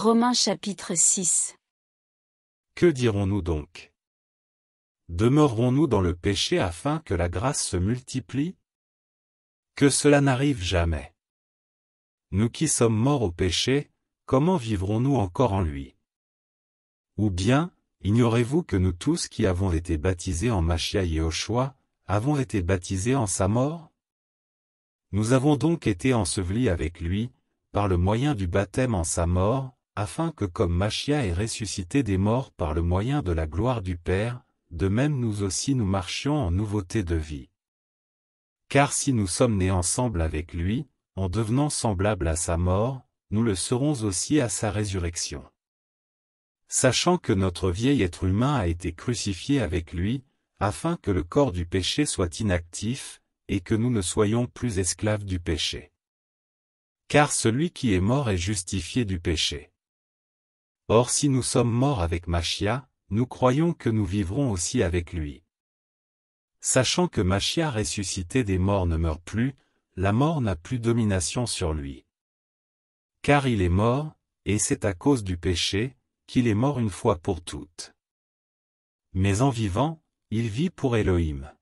Romains chapitre 6 Que dirons-nous donc Demeurerons-nous dans le péché afin que la grâce se multiplie Que cela n'arrive jamais. Nous qui sommes morts au péché, comment vivrons-nous encore en lui Ou bien, ignorez-vous que nous tous qui avons été baptisés en Machia choix, avons été baptisés en sa mort Nous avons donc été ensevelis avec lui, par le moyen du baptême en sa mort, afin que comme Machia est ressuscité des morts par le moyen de la gloire du Père, de même nous aussi nous marchions en nouveauté de vie. Car si nous sommes nés ensemble avec lui, en devenant semblables à sa mort, nous le serons aussi à sa résurrection. Sachant que notre vieil être humain a été crucifié avec lui, afin que le corps du péché soit inactif, et que nous ne soyons plus esclaves du péché. Car celui qui est mort est justifié du péché. Or si nous sommes morts avec Machia, nous croyons que nous vivrons aussi avec lui. Sachant que Machia ressuscité des morts ne meurt plus, la mort n'a plus domination sur lui. Car il est mort, et c'est à cause du péché, qu'il est mort une fois pour toutes. Mais en vivant, il vit pour Elohim.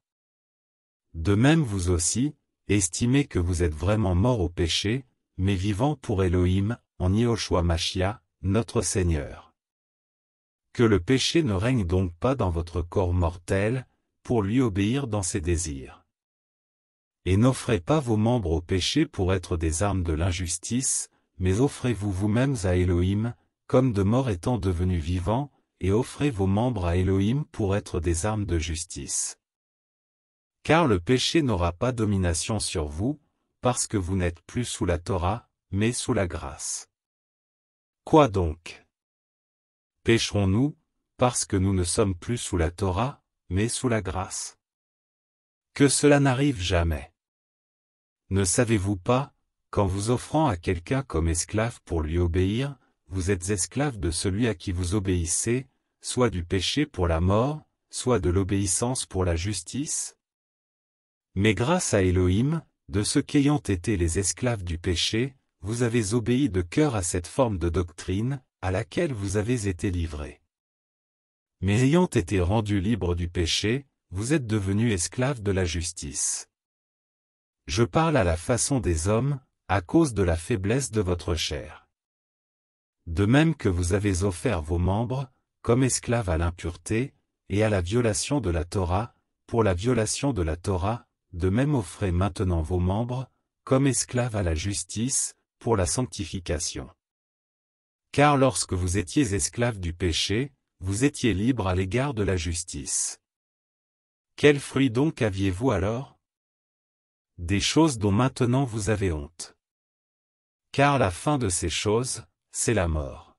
De même vous aussi, estimez que vous êtes vraiment mort au péché, mais vivant pour Elohim, en Yoshua Machia, notre Seigneur. Que le péché ne règne donc pas dans votre corps mortel, pour lui obéir dans ses désirs. Et n'offrez pas vos membres au péché pour être des armes de l'injustice, mais offrez-vous vous-mêmes à Elohim, comme de mort étant devenu vivant, et offrez vos membres à Elohim pour être des armes de justice. Car le péché n'aura pas domination sur vous, parce que vous n'êtes plus sous la Torah, mais sous la grâce. Quoi donc Pécherons-nous, parce que nous ne sommes plus sous la Torah, mais sous la grâce Que cela n'arrive jamais. Ne savez-vous pas, qu'en vous offrant à quelqu'un comme esclave pour lui obéir, vous êtes esclave de celui à qui vous obéissez, soit du péché pour la mort, soit de l'obéissance pour la justice Mais grâce à Elohim, de ce qu'ayant été les esclaves du péché, vous avez obéi de cœur à cette forme de doctrine, à laquelle vous avez été livré. Mais ayant été rendu libre du péché, vous êtes devenu esclaves de la justice. Je parle à la façon des hommes, à cause de la faiblesse de votre chair. De même que vous avez offert vos membres, comme esclaves à l'impureté, et à la violation de la Torah, pour la violation de la Torah, de même offrez maintenant vos membres, comme esclaves à la justice, pour la sanctification. Car lorsque vous étiez esclaves du péché, vous étiez libres à l'égard de la justice. Quel fruit donc aviez-vous alors Des choses dont maintenant vous avez honte. Car la fin de ces choses, c'est la mort.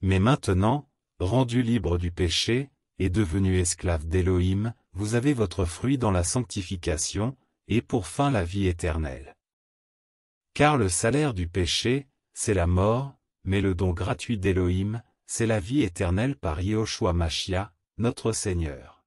Mais maintenant, rendu libre du péché, et devenu esclave d'Élohim, vous avez votre fruit dans la sanctification, et pour fin la vie éternelle. Car le salaire du péché, c'est la mort, mais le don gratuit d'Élohim, c'est la vie éternelle par Yehoshua Mashiach, notre Seigneur.